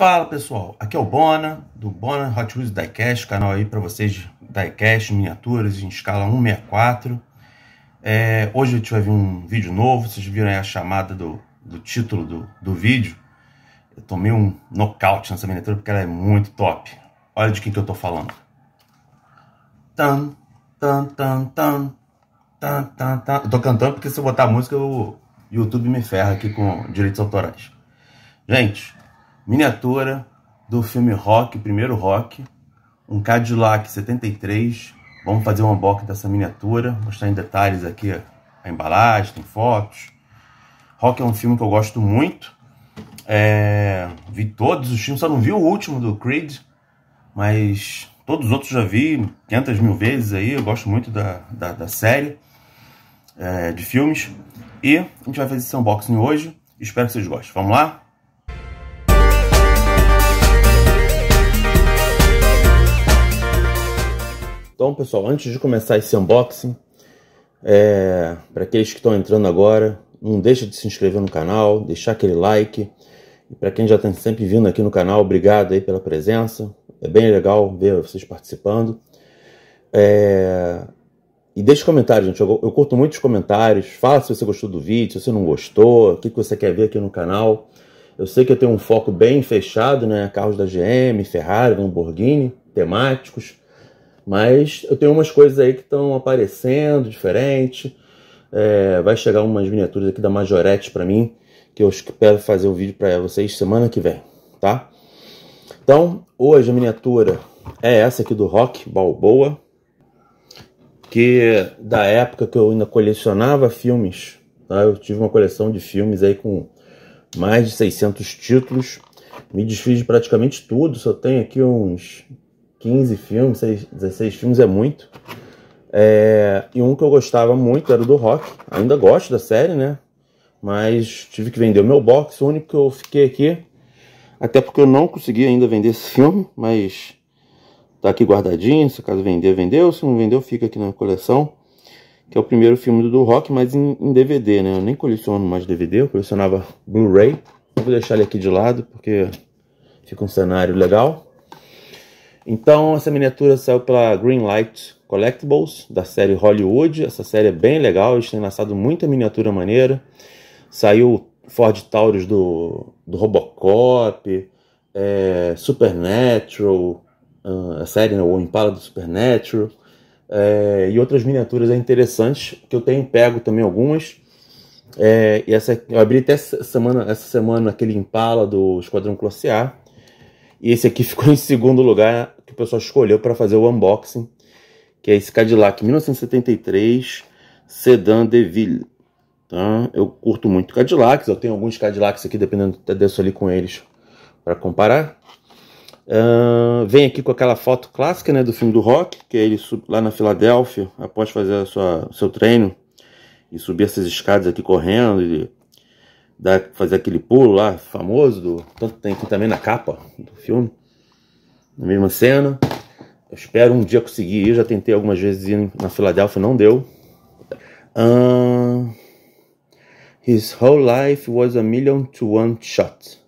Fala pessoal, aqui é o Bona, do Bona Hot Wheels Diecast, canal aí para vocês Diecast, miniaturas em escala 164. É, hoje a gente vai ver um vídeo novo, vocês viram aí a chamada do, do título do, do vídeo. Eu tomei um nocaute nessa miniatura porque ela é muito top. Olha de quem que eu tô falando. Tan, tan, tan, tan, tan, tan, tan. Eu tô cantando porque se eu botar música o YouTube me ferra aqui com direitos autorais. Gente, miniatura do filme Rock, primeiro Rock, um Cadillac 73. Vamos fazer um unboxing dessa miniatura, mostrar em detalhes aqui a embalagem, tem fotos. Rock é um filme que eu gosto muito. É, vi todos os filmes, só não vi o último do Creed, mas todos os outros já vi 500 mil vezes aí. Eu gosto muito da, da, da série é, de filmes. E a gente vai fazer esse unboxing hoje. Espero que vocês gostem. Vamos lá? Então, pessoal, antes de começar esse unboxing, é, para aqueles que estão entrando agora, não deixa de se inscrever no canal, deixar aquele like. E para quem já está sempre vindo aqui no canal, obrigado aí pela presença. É bem legal ver vocês participando. É, e deixe comentário, gente. Eu, eu curto muitos comentários. Fala se você gostou do vídeo, se você não gostou, o que, que você quer ver aqui no canal. Eu sei que eu tenho um foco bem fechado, né? Carros da GM, Ferrari, Lamborghini, temáticos. Mas eu tenho umas coisas aí que estão aparecendo diferente. É, vai chegar umas miniaturas aqui da Majorette para mim, que eu espero fazer o um vídeo para vocês semana que vem, tá? Então, hoje a miniatura é essa aqui do Rock Balboa, que da época que eu ainda colecionava filmes, tá? Eu tive uma coleção de filmes aí com mais de 600 títulos. Me desfiz de praticamente tudo, só tenho aqui uns 15 filmes, 6, 16 filmes é muito. É, e um que eu gostava muito era o do Rock. Ainda gosto da série, né? Mas tive que vender o meu box, o único que eu fiquei aqui. Até porque eu não consegui ainda vender esse filme, mas tá aqui guardadinho. Se caso vender, vendeu. Se não vendeu, fica aqui na coleção. Que é o primeiro filme do, do Rock, mas em, em DVD, né? Eu nem coleciono mais DVD, eu colecionava Blu-ray. Vou deixar ele aqui de lado, porque fica um cenário legal. Então, essa miniatura saiu pela Greenlight Collectibles, da série Hollywood. Essa série é bem legal, eles têm lançado muita miniatura maneira. Saiu Ford Taurus do, do Robocop, é, Supernatural, ah, a série né, O Impala do Supernatural, é, e outras miniaturas interessantes, que eu tenho pego também algumas. É, e essa, eu abri até essa semana, essa semana aquele Impala do Esquadrão Classe A, e esse aqui ficou em segundo lugar, que o pessoal escolheu para fazer o unboxing, que é esse Cadillac 1973 Sedan Deville. Tá? Eu curto muito Cadillacs, eu tenho alguns Cadillacs aqui, dependendo do desço ali com eles, para comparar. Uh, vem aqui com aquela foto clássica né, do filme do Rock, que é ele lá na Filadélfia, após fazer a sua, seu treino, e subir essas escadas aqui correndo, e dar, fazer aquele pulo lá famoso, do, tanto tem aqui também na capa do filme, na mesma cena. Eu espero um dia conseguir ir, já tentei algumas vezes ir na Filadélfia, não deu. Uh, his whole life was a million to one shot.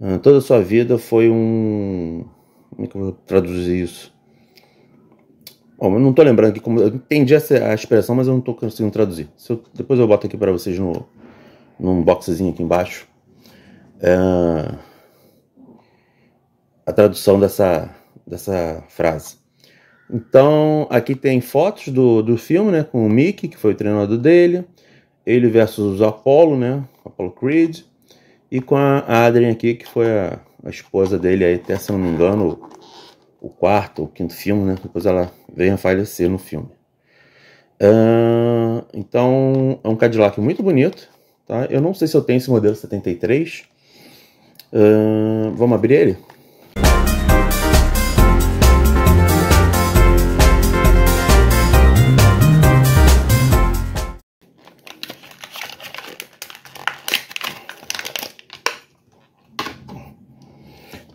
Uh, toda a sua vida foi um. Como é que eu vou traduzir isso? Bom, eu não estou lembrando aqui como. Eu entendi essa, a expressão, mas eu não estou conseguindo traduzir. Eu, depois eu boto aqui para vocês no, num boxezinho aqui embaixo, ah, a tradução dessa, dessa frase. Então, aqui tem fotos do, do filme, né, com o Mickey, que foi o treinador dele, ele versus Apollo, né, Apollo Creed, e com a Adrien aqui, que foi a, a esposa dele aí, até se eu não me engano, o, quarto ou quinto filme, né, depois ela vem a falecer no filme. Uh, então, é um Cadillac muito bonito, Tá? Eu não sei se eu tenho esse modelo 73. Uh, vamos abrir ele?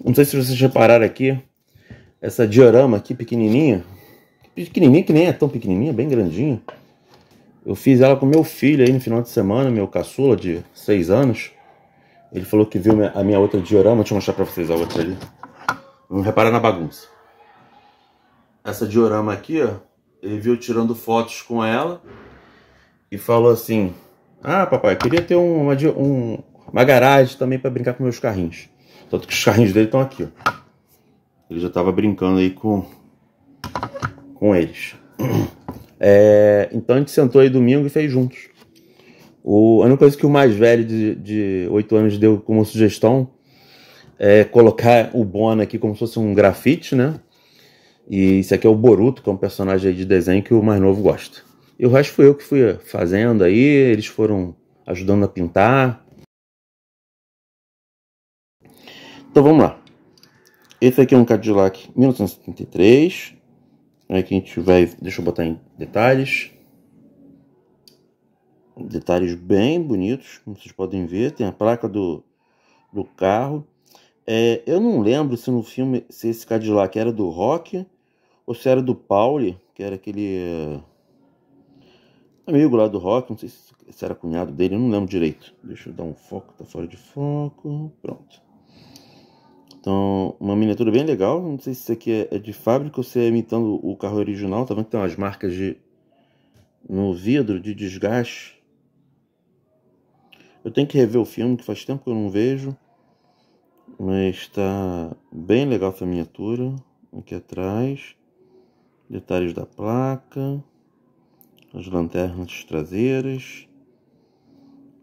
Não sei se vocês repararam aqui, essa diorama aqui pequenininha, pequenininha que nem é tão pequenininha, bem grandinha, eu fiz ela com meu filho aí no final de semana, meu caçula de 6 anos. Ele falou que viu a minha outra diorama. Deixa eu mostrar pra vocês a outra ali. Vamos reparar na bagunça. Essa diorama aqui, ó. Ele viu tirando fotos com ela. E falou assim... Ah, papai, queria ter uma, um, uma garagem também para brincar com meus carrinhos. Tanto que os carrinhos dele estão aqui, ó. Ele já tava brincando aí com, com eles. É, então a gente sentou aí domingo e fez juntos. O, a única coisa que o mais velho de, de 8 anos deu como sugestão é colocar o Bona aqui como se fosse um grafite, né? E isso aqui é o Boruto, que é um personagem de desenho que o mais novo gosta. E o resto foi eu que fui fazendo aí, eles foram ajudando a pintar. Então vamos lá. Esse aqui é um Cadillac 1973. Aqui que a gente vai, deixa eu botar em detalhes. Detalhes bem bonitos, como vocês podem ver, tem a placa do, do carro. É, eu não lembro se no filme, se esse Cadillac era do Rock ou se era do Pauli, que era aquele eh, amigo lá do Rock, não sei se era cunhado dele, eu não lembro direito. Deixa eu dar um foco, tá fora de foco, pronto. Então, uma miniatura bem legal. Não sei se isso aqui é, é de fábrica ou se é imitando o carro original. Tá vendo que tem umas marcas de no vidro de desgaste. Eu tenho que rever o filme, que faz tempo que eu não vejo. Mas está bem legal essa miniatura. Aqui atrás. Detalhes da placa. As lanternas traseiras.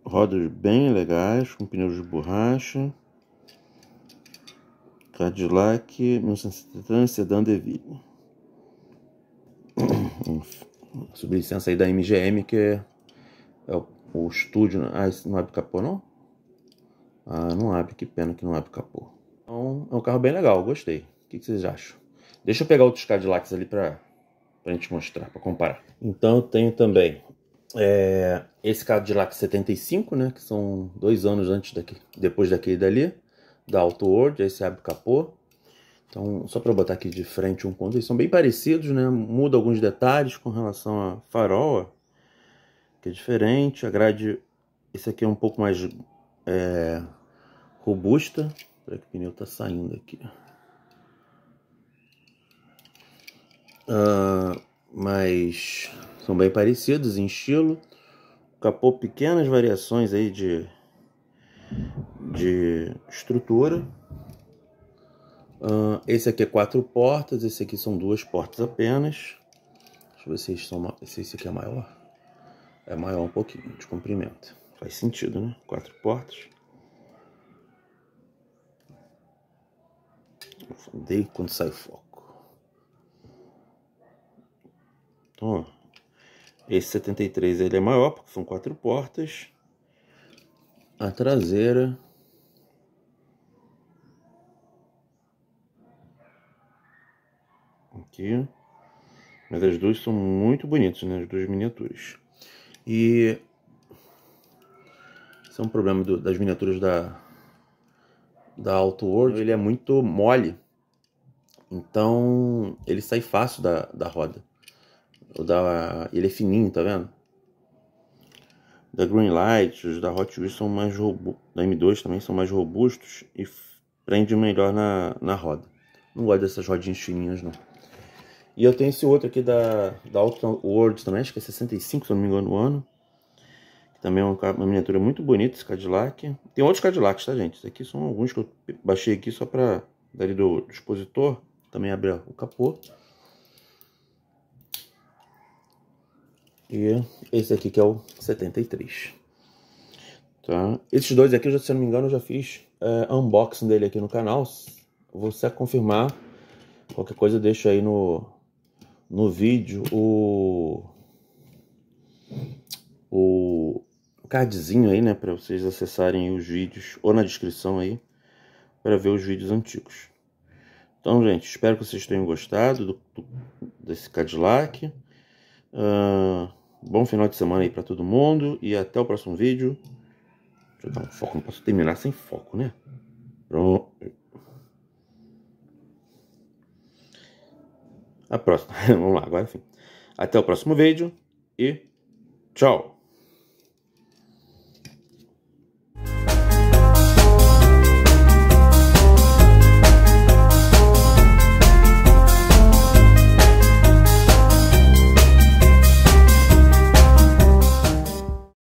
Rodas bem legais, com pneus de borracha. Cadillac, 1973, Sedan DeVille. Sublicença aí da MGM, que é, é o, o, estúdio. Né? Ah, esse não abre capô, não? Ah, não abre, que pena que não abre capô. Então, é um carro bem legal, gostei. O que, que vocês acham? Deixa eu pegar outros Cadillacs ali pra, pra gente mostrar, pra comparar. Então, eu tenho também é, esse Cadillac 75, né? Que são dois anos antes daqui, depois daquele dali da Auto World, aí você abre o capô. Então, só para botar aqui de frente um ponto, eles são bem parecidos, né? Muda alguns detalhes com relação a farol, que é diferente. A grade, esse aqui é um pouco mais é, robusta. Será que o pneu tá saindo aqui? Uh, mas são bem parecidos em estilo. Capô, pequenas variações aí de de estrutura. esse aqui é quatro portas, esse aqui são duas portas apenas. Deixa eu ver se, são, se esse aqui é maior. É maior um pouquinho de comprimento. Faz sentido, né? Quatro portas. Dei quando sai foco. Então, esse 73 ele é maior porque são quatro portas. A traseira aqui. Mas as duas são muito bonitas, né? As duas miniaturas. E... Esse é um problema do, das miniaturas da, da Auto World. Ele é muito mole. Então, ele sai fácil da, da roda. O da, ele é fininho, tá vendo? Da Light, os da Hot Wheels são mais robustos. Da M2 também são mais robustos e prende melhor na, na roda. Não gosto dessas rodinhas fininhas, não. E eu tenho esse outro aqui da, da Alton World também, acho que é 65, se não me engano, no ano. Também é uma, miniatura muito bonita esse Cadillac. Tem outros Cadillacs, tá, gente? Esses aqui são alguns que eu baixei aqui só pra... Dali do, do expositor. Também abre o capô. E esse aqui que é o 73. Tá? Esses dois aqui, se eu não me engano, eu já fiz é, unboxing dele aqui no canal. Vou só confirmar. Qualquer coisa eu deixo aí no, no vídeo o o cardzinho aí, né, para vocês acessarem os vídeos ou na descrição aí para ver os vídeos antigos. Então, gente, espero que vocês tenham gostado do, do, desse Cadillac. Uh, bom final de semana aí para todo mundo e até o próximo vídeo. Deixa eu dar um foco, não posso terminar sem foco, né? Pronto. a próxima. Vamos lá, agora sim. Até o próximo vídeo e tchau!